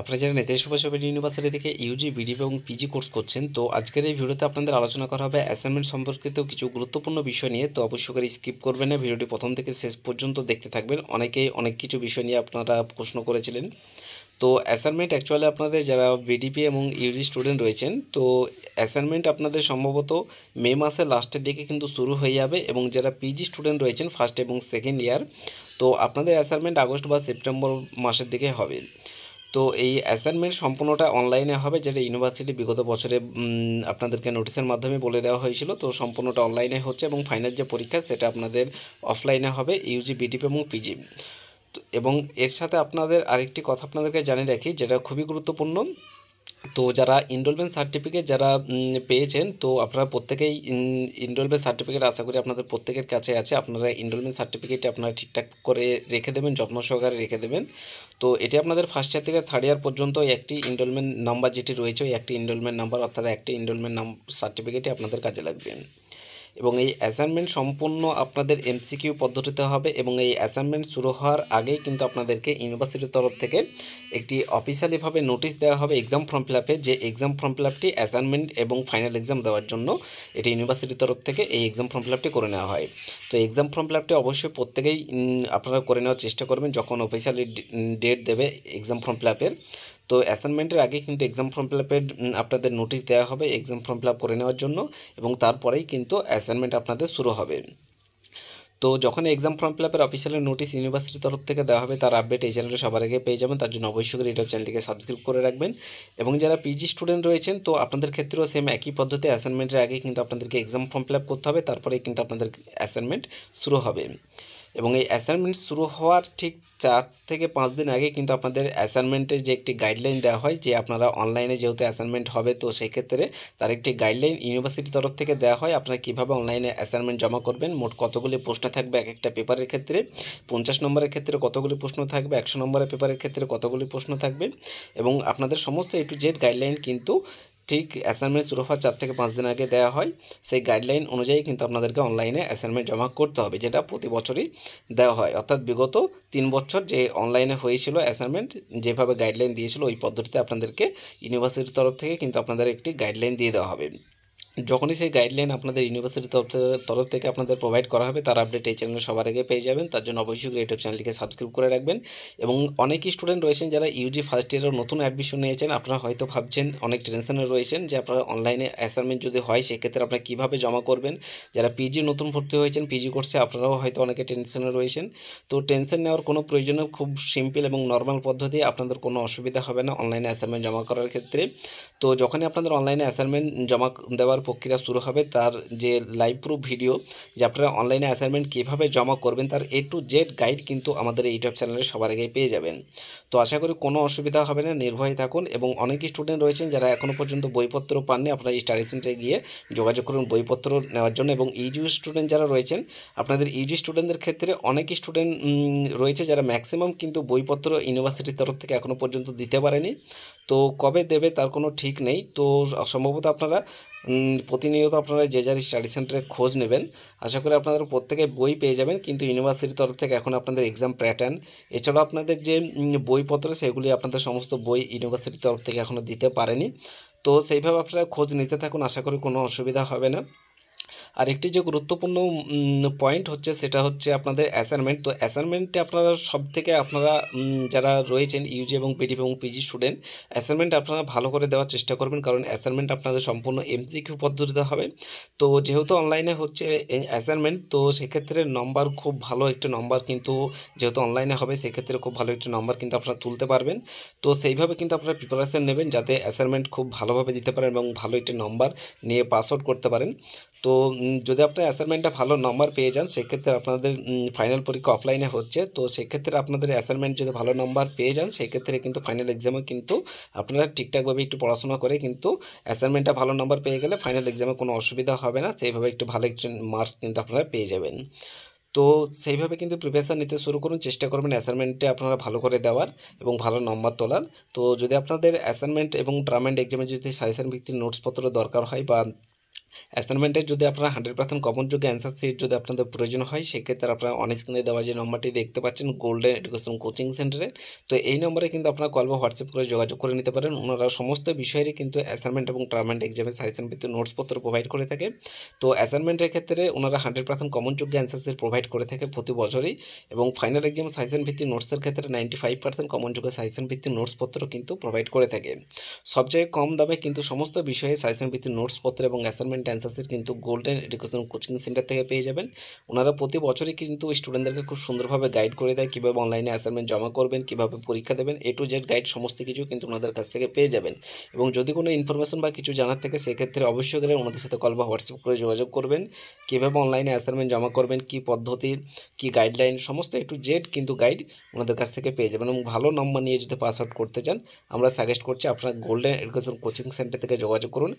আপনারা যারা নেতাজি সুভাষ ইউনিভার্সিটি থেকে ইউজি বিডি এবং পিজি কোর্স করছেন তো আজকের এই ভিডিওতে আপনাদের আলোচনা করা হবে অ্যাসাইনমেন্ট সম্পর্কিত কিছু গুরুত্বপূর্ণ বিষয় নিয়ে তো অবশ্যই করে স্কিপ করবেন না ভিডিওটি প্রথম থেকে শেষ পর্যন্ত দেখতে থাকবেন অনেকেই অনেক কিছু বিষয় নিয়ে আপনারা প্রশ্ন করেছিলেন তো অ্যাসাইনমেন্ট অ্যাকচুয়ালি আপনাদের যারা ভিডিপি এবং ইউজি স্টুডেন্ট রয়েছেন তো অ্যাসাইনমেন্ট আপনাদের সম্ভবত মে মাসের লাস্টের দিকে কিন্তু শুরু হয়ে যাবে এবং যারা পিজি স্টুডেন্ট রয়েছেন ফার্স্ট এবং সেকেন্ড ইয়ার তো আপনাদের অ্যাসাইনমেন্ট আগস্ট বা সেপ্টেম্বর মাসের দিকে হবে তো এই অ্যাসাইনমেন্ট সম্পূর্ণটা অনলাইনে হবে যেটা ইউনিভার্সিটি বিগত বছরে আপনাদেরকে নোটিশের মাধ্যমে বলে দেওয়া হয়েছিল তো সম্পূর্ণটা অনলাইনে হচ্ছে এবং ফাইনাল যে পরীক্ষা সেটা আপনাদের অফলাইনে হবে ইউজি বিডিপি এবং পিজি এবং এর সাথে আপনাদের আরেকটি কথা আপনাদেরকে জানিয়ে রাখি যেটা খুবই গুরুত্বপূর্ণ তো যারা এনরোলমেন্ট সার্টিফিকেট যারা পেয়েছেন তো আপনারা প্রত্যেকেই এনরোলমেন্ট সার্টিফিকেট আশা করি আপনাদের প্রত্যেকের কাছে আছে আপনারা এনরোলমেন্ট সার্টিফিকেট আপনারা ঠিকঠাক করে রেখে দেবেন যত্ন সহকারে রেখে দেবেন তো এটি আপনাদের ফার্স্ট ইয়ার থেকে থার্ড ইয়ার পর্যন্ত একটি এনরোলমেন্ট নাম্বার যেটি রয়েছে ওই একটি এনরোলমেন্ট নাম্বার অর্থাৎ একটি এনরোলমেন্ট নাম সার্টিফিকেটই আপনাদের কাজে লাগবে এবং এই অ্যাসাইনমেন্ট সম্পূর্ণ আপনাদের এমসিকিউ পদ্ধতিতে হবে এবং এই অ্যাসাইনমেন্ট শুরু হওয়ার আগেই কিন্তু আপনাদেরকে ইউনিভার্সিটির তরফ থেকে একটি অফিসিয়ালিভাবে নোটিশ দেওয়া হবে এক্সাম ফর্ম ফিল আপে যে এক্সাম ফর্ম ফিল আপটি অ্যাসাইনমেন্ট এবং ফাইনাল এক্সাম দেওয়ার জন্য এটি ইউনিভার্সিটির তরফ থেকে এই এক্সাম ফর্ম ফিল আপটি করে নেওয়া হয় তো এক্সাম ফর্ম ফিল আপটি অবশ্যই প্রত্যেকেই আপনারা করে নেওয়ার চেষ্টা করবেন যখন অফিসিয়ালি ডেট দেবে এক্সাম ফর্ম ফিল আপের তো অ্যাসাইনমেন্টের আগে কিন্তু এক্সাম ফর্ম ফিল আপের আপনাদের নোটিশ দেওয়া হবে এক্সাম ফর্ম ফিল আপ করে নেওয়ার জন্য এবং তারপরেই কিন্তু অ্যাসাইনমেন্ট আপনাদের শুরু হবে তো যখন এক্সাম ফর্ম ফিল আপের অফিসিয়াল নোটিশ ইউনিভার্সিটির তরফ থেকে দেওয়া হবে তার আপডেট এই চ্যানেলে সবার আগে পেয়ে যাবেন তার জন্য অবশ্যই করে ইউটিউব চ্যানেলটিকে সাবস্ক্রাইব করে রাখবেন এবং যারা পিজি স্টুডেন্ট রয়েছেন তো আপনাদের ক্ষেত্রেও সেম একই পদ্ধতি অ্যাসাইনমেন্টের আগে কিন্তু আপনাদেরকে এক্সাম ফর্ম ফিল আপ করতে হবে তারপরে কিন্তু আপনাদের অ্যাসাইনমেন্ট শুরু হবে এবং এই অ্যাসাইনমেন্ট শুরু হওয়ার ঠিক চার থেকে পাঁচ দিন আগে কিন্তু আপনাদের অ্যাসাইনমেন্টের যে একটি গাইডলাইন দেওয়া হয় যে আপনারা অনলাইনে যেহেতু অ্যাসাইনমেন্ট হবে তো সেক্ষেত্রে তার একটি গাইডলাইন ইউনিভার্সিটি তরফ থেকে দেওয়া হয় আপনারা কীভাবে অনলাইনে অ্যাসাইনমেন্ট জমা করবেন মোট কতগুলি প্রশ্ন থাকবে এক একটা পেপারের ক্ষেত্রে পঞ্চাশ নম্বরের ক্ষেত্রে কতগুলি প্রশ্ন থাকবে একশো নম্বরের পেপারের ক্ষেত্রে কতগুলি প্রশ্ন থাকবে এবং আপনাদের সমস্ত এ টু জেড গাইডলাইন কিন্তু ঠিক অ্যাসাইনমেন্ট শুরু হওয়ার চার থেকে পাঁচ দিন আগে দেওয়া হয় সেই গাইডলাইন অনুযায়ী কিন্তু আপনাদেরকে অনলাইনে অ্যাসাইনমেন্ট জমা করতে হবে যেটা প্রতি বছরই দেওয়া হয় অর্থাৎ বিগত তিন বছর যে অনলাইনে হয়েছিল অ্যাসাইনমেন্ট যেভাবে গাইডলাইন দিয়েছিল ওই পদ্ধতিতে আপনাদেরকে ইউনিভার্সিটির তরফ থেকে কিন্তু আপনাদের একটি গাইডলাইন দিয়ে দেওয়া হবে যখনই সেই গাইডলাইন আপনাদের ইউনিভার্সিটির তরফ থেকে আপনাদের প্রোভাইড করা হবে তার আপডেট এই চ্যানেলে সবার আগে পেয়ে যাবেন তার জন্য অবশ্যই ইউটিউব চ্যানেলটিকে সাবস্ক্রাইব করে রাখবেন এবং অনেকই স্টুডেন্ট রয়েছেন যারা ইউজি ফার্স্ট ইয়ারের নতুন অ্যাডমিশন নিয়েছেন আপনারা হয়তো ভাবছেন অনেক টেনশনে রয়েছেন যে আপনারা অনলাইনে অ্যাসাইনমেন্ট যদি হয় সেক্ষেত্রে আপনারা কীভাবে জমা করবেন যারা পিজি নতুন ভর্তি হয়েছেন পিজি কোর্সে আপনারাও হয়তো অনেকে টেনশনে রয়েছেন তো টেনশন নেওয়ার কোনো প্রয়োজনে খুব সিম্পল এবং নর্মাল পদ্ধতি আপনাদের কোনো অসুবিধা হবে না অনলাইনে অ্যাসাইনমেন্ট জমা করার ক্ষেত্রে তো যখনই আপনাদের অনলাইনে অ্যাসাইনমেন্ট জমা দেওয়ার প্রক্রিয়া শুরু হবে তার যে লাইভ প্রুফ ভিডিও যে আপনারা অনলাইনে অ্যাসাইনমেন্ট কীভাবে জমা করবেন তার এ টু জেড গাইড কিন্তু আমাদের ইউটিউব চ্যানেলে সবার আগে পেয়ে যাবেন তো আশা করি কোনো অসুবিধা হবে না নির্ভয় থাকুন এবং অনেক স্টুডেন্ট রয়েছেন যারা এখনও পর্যন্ত বইপত্র পাননি আপনারা স্টাডি সেন্টারে গিয়ে যোগাযোগ করুন বইপত্র নেওয়ার জন্য এবং ইউজি e স্টুডেন্ট যারা রয়েছেন আপনাদের ইউজি e স্টুডেন্টদের ক্ষেত্রে অনেক স্টুডেন্ট রয়েছে যারা ম্যাক্সিমাম কিন্তু বইপত্র ইউনিভার্সিটির তরফ থেকে এখনও পর্যন্ত দিতে পারেনি তো কবে দেবে তার কোনো ঠিক নেই তো সম্ভবত আপনারা প্রতিনিয়ত আপনারা যে যার স্টাডি সেন্টারে খোঁজ নেবেন আশা করি আপনাদের প্রত্যেকে বই পেয়ে যাবেন কিন্তু ইউনিভার্সিটির তরফ থেকে এখন আপনাদের এক্সাম প্যাটার্ন এছাড়াও আপনাদের যে বইপত্র সেগুলি আপনাদের সমস্ত বই ইউনিভার্সিটির তরফ থেকে এখনও দিতে পারেনি তো সেইভাবে আপনারা খোঁজ নিতে থাকুন আশা করি কোনো অসুবিধা হবে না আর একটি যে গুরুত্বপূর্ণ পয়েন্ট হচ্ছে সেটা হচ্ছে আপনাদের অ্যাসাইনমেন্ট তো অ্যাসাইনমেন্টে আপনারা সব থেকে আপনারা যারা রয়েছেন ইউজি এবং পিডি এবং পিজি স্টুডেন্ট অ্যাসাইনমেন্ট আপনারা ভালো করে দেওয়ার চেষ্টা করবেন কারণ অ্যাসাইনমেন্ট আপনাদের সম্পূর্ণ এমসিকিউ পদ্ধতিতে হবে তো যেহেতু অনলাইনে হচ্ছে অ্যাসাইনমেন্ট তো সেক্ষেত্রে নম্বর খুব ভালো একটি নম্বর কিন্তু যেহেতু অনলাইনে হবে সেক্ষেত্রে খুব ভালো একটি নম্বর কিন্তু আপনারা তুলতে পারবেন তো সেইভাবে কিন্তু আপনারা প্রিপারেশান নেবেন যাতে অ্যাসাইনমেন্ট খুব ভালোভাবে দিতে পারেন এবং ভালো একটি নম্বর নিয়ে পাস আউট করতে পারেন তো যদি আপনার অ্যাসাইনমেন্টটা ভালো নম্বর পেয়ে যান সেক্ষেত্রে আপনাদের ফাইনাল পরীক্ষা অফলাইনে হচ্ছে তো সেক্ষেত্রে আপনাদের অ্যাসাইনমেন্ট যদি ভালো নম্বর পেয়ে যান সেক্ষেত্রে কিন্তু ফাইনাল এক্সামে কিন্তু আপনারা ঠিকঠাকভাবে একটু পড়াশোনা করে কিন্তু অ্যাসাইনমেন্টটা ভালো নম্বর পেয়ে গেলে ফাইনাল এক্সামে কোনো অসুবিধা হবে না সেইভাবে একটু ভালো একটু মার্কস কিন্তু আপনারা পেয়ে যাবেন তো সেইভাবে কিন্তু প্রিপারেশান নিতে শুরু করুন চেষ্টা করবেন অ্যাসাইনমেন্টে আপনারা ভালো করে দেওয়ার এবং ভালো নম্বর তোলার তো যদি আপনাদের অ্যাসাইনমেন্ট এবং ট্রামেন্ট এক্সামে যদি সাজেশন ভিত্তির নোটসপত্র দরকার হয় বা অ্যাসাইনমেন্টের যদি আপনারা হান্ড্রেড পার্সেন্ট কমনযোগ্য অ্যান্সার সিট যদি আপনাদের প্রয়োজন হয় সেক্ষেত্রে আপনারা অন স্ক্রিনে দেওয়া যে নম্বরটি দেখতে পাচ্ছেন গোল্ডেন এডুকেশন কোচিং সেন্টারে তো এই নম্বরে কিন্তু আপনারা কল বা হোয়াটসঅ্যাপ করে যোগাযোগ করে নিতে পারেন ওনারা সমস্ত বিষয়েরই কিন্তু অ্যাসাইনমেন্ট এবং টার্মেন্ট এক্সামের সাজেশন ভিত্তিক নোটসপত্র প্রোভাইড করে থাকে তো অ্যাসাইনমেন্টের ক্ষেত্রে ওনারা হান্ড্রেড পার্সেন্ট কমনযোগ্য অ্যান্সার সিট প্রোভাইড করে থাকে প্রতি বছরই এবং ফাইনাল এক্সাম সাজেশন ভিত্তিক নোটসের ক্ষেত্রে নাইনটি ফাইভ পার্সেন্ট কমনযোগ্য সাজেশন ভিত্তিক নোটসপত্র কিন্তু প্রোভাইড করে থাকে সবচেয়ে কম দামে কিন্তু সমস্ত বিষয়ে সাজেশন ভিত্তিক নোটসপত্র এবং অ্যাসাইনমেন্ট অ্যাসাইনমেন্ট অ্যান্সারসিট কিন্তু গোল্ডেন এডুকেশন কোচিং সেন্টার থেকে পেয়ে যাবেন ওনারা প্রতি বছরই কিন্তু স্টুডেন্টদেরকে খুব সুন্দরভাবে গাইড করে দেয় কীভাবে অনলাইনে অ্যাসাইনমেন্ট জমা করবেন কীভাবে পরীক্ষা দেবেন এ টু জেড গাইড সমস্ত কিছু কিন্তু ওনাদের কাছ থেকে পেয়ে যাবেন এবং যদি কোনো ইনফরমেশন বা কিছু জানার থাকে সেক্ষেত্রে অবশ্যই গেলে ওনাদের সাথে কল বা হোয়াটসঅ্যাপ করে যোগাযোগ করবেন কীভাবে অনলাইনে অ্যাসাইনমেন্ট জমা করবেন কী পদ্ধতি কি গাইডলাইন সমস্ত এ টু জেড কিন্তু গাইড ওনাদের কাছ থেকে পেয়ে যাবেন এবং ভালো নম্বর নিয়ে যদি পাস আউট করতে চান আমরা সাজেস্ট করছি আপনারা গোল্ডেন এডুকেশন কোচিং সেন্টার থেকে যোগাযোগ করুন